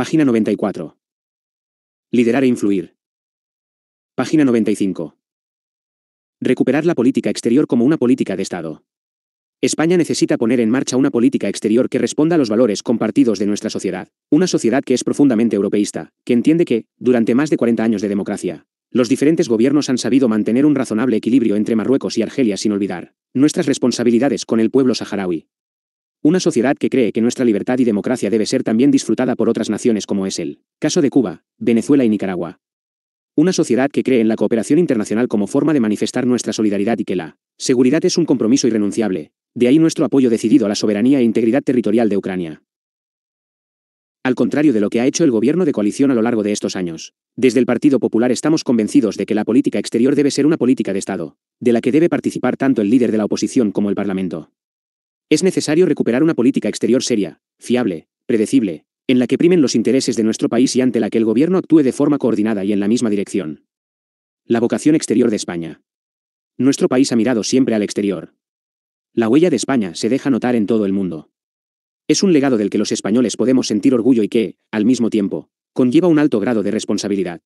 Página 94. Liderar e influir. Página 95. Recuperar la política exterior como una política de Estado. España necesita poner en marcha una política exterior que responda a los valores compartidos de nuestra sociedad, una sociedad que es profundamente europeísta, que entiende que, durante más de 40 años de democracia, los diferentes gobiernos han sabido mantener un razonable equilibrio entre Marruecos y Argelia sin olvidar nuestras responsabilidades con el pueblo saharaui, una sociedad que cree que nuestra libertad y democracia debe ser también disfrutada por otras naciones como es el caso de Cuba, Venezuela y Nicaragua. Una sociedad que cree en la cooperación internacional como forma de manifestar nuestra solidaridad y que la seguridad es un compromiso irrenunciable, de ahí nuestro apoyo decidido a la soberanía e integridad territorial de Ucrania. Al contrario de lo que ha hecho el gobierno de coalición a lo largo de estos años, desde el Partido Popular estamos convencidos de que la política exterior debe ser una política de Estado, de la que debe participar tanto el líder de la oposición como el Parlamento. Es necesario recuperar una política exterior seria, fiable, predecible, en la que primen los intereses de nuestro país y ante la que el gobierno actúe de forma coordinada y en la misma dirección. La vocación exterior de España. Nuestro país ha mirado siempre al exterior. La huella de España se deja notar en todo el mundo. Es un legado del que los españoles podemos sentir orgullo y que, al mismo tiempo, conlleva un alto grado de responsabilidad.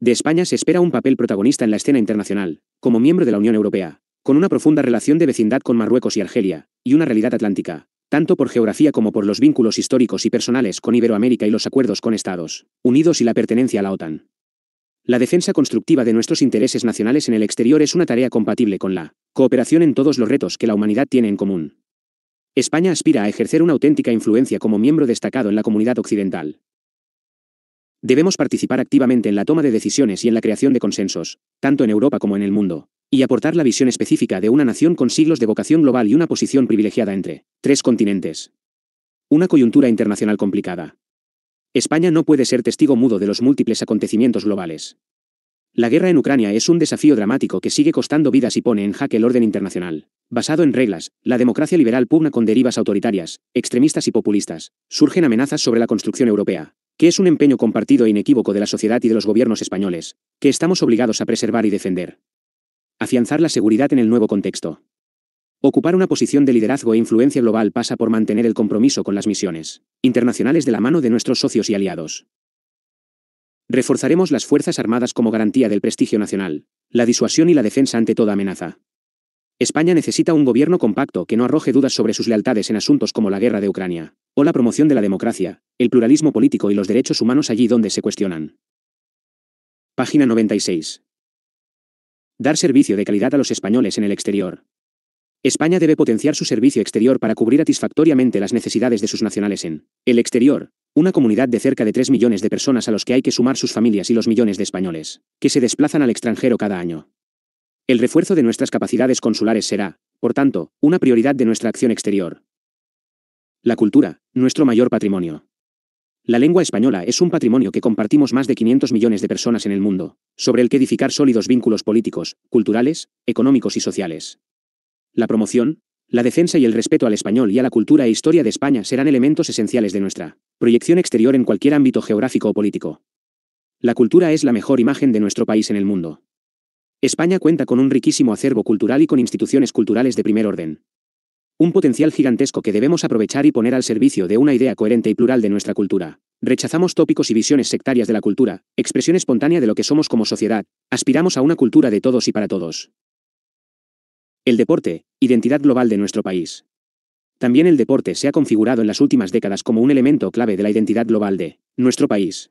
De España se espera un papel protagonista en la escena internacional, como miembro de la Unión Europea, con una profunda relación de vecindad con Marruecos y Argelia, y una realidad atlántica, tanto por geografía como por los vínculos históricos y personales con Iberoamérica y los acuerdos con Estados Unidos y la pertenencia a la OTAN. La defensa constructiva de nuestros intereses nacionales en el exterior es una tarea compatible con la cooperación en todos los retos que la humanidad tiene en común. España aspira a ejercer una auténtica influencia como miembro destacado en la comunidad occidental. Debemos participar activamente en la toma de decisiones y en la creación de consensos, tanto en Europa como en el mundo, y aportar la visión específica de una nación con siglos de vocación global y una posición privilegiada entre tres continentes. Una coyuntura internacional complicada. España no puede ser testigo mudo de los múltiples acontecimientos globales. La guerra en Ucrania es un desafío dramático que sigue costando vidas y pone en jaque el orden internacional. Basado en reglas, la democracia liberal pugna con derivas autoritarias, extremistas y populistas. Surgen amenazas sobre la construcción europea, que es un empeño compartido e inequívoco de la sociedad y de los gobiernos españoles, que estamos obligados a preservar y defender. Afianzar la seguridad en el nuevo contexto. Ocupar una posición de liderazgo e influencia global pasa por mantener el compromiso con las misiones internacionales de la mano de nuestros socios y aliados. Reforzaremos las Fuerzas Armadas como garantía del prestigio nacional, la disuasión y la defensa ante toda amenaza. España necesita un gobierno compacto que no arroje dudas sobre sus lealtades en asuntos como la guerra de Ucrania, o la promoción de la democracia, el pluralismo político y los derechos humanos allí donde se cuestionan. Página 96. Dar servicio de calidad a los españoles en el exterior. España debe potenciar su servicio exterior para cubrir satisfactoriamente las necesidades de sus nacionales en el exterior, una comunidad de cerca de 3 millones de personas a los que hay que sumar sus familias y los millones de españoles, que se desplazan al extranjero cada año. El refuerzo de nuestras capacidades consulares será, por tanto, una prioridad de nuestra acción exterior. La cultura, nuestro mayor patrimonio. La lengua española es un patrimonio que compartimos más de 500 millones de personas en el mundo, sobre el que edificar sólidos vínculos políticos, culturales, económicos y sociales. La promoción, la defensa y el respeto al español y a la cultura e historia de España serán elementos esenciales de nuestra proyección exterior en cualquier ámbito geográfico o político. La cultura es la mejor imagen de nuestro país en el mundo. España cuenta con un riquísimo acervo cultural y con instituciones culturales de primer orden. Un potencial gigantesco que debemos aprovechar y poner al servicio de una idea coherente y plural de nuestra cultura. Rechazamos tópicos y visiones sectarias de la cultura, expresión espontánea de lo que somos como sociedad, aspiramos a una cultura de todos y para todos. El deporte, identidad global de nuestro país. También el deporte se ha configurado en las últimas décadas como un elemento clave de la identidad global de nuestro país.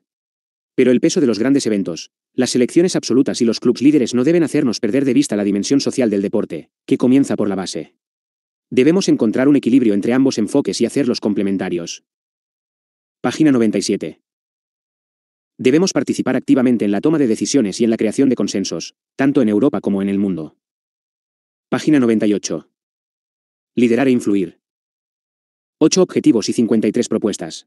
Pero el peso de los grandes eventos, las selecciones absolutas y los clubes líderes no deben hacernos perder de vista la dimensión social del deporte, que comienza por la base. Debemos encontrar un equilibrio entre ambos enfoques y hacerlos complementarios. Página 97. Debemos participar activamente en la toma de decisiones y en la creación de consensos, tanto en Europa como en el mundo. Página 98. Liderar e influir. 8 objetivos y 53 propuestas.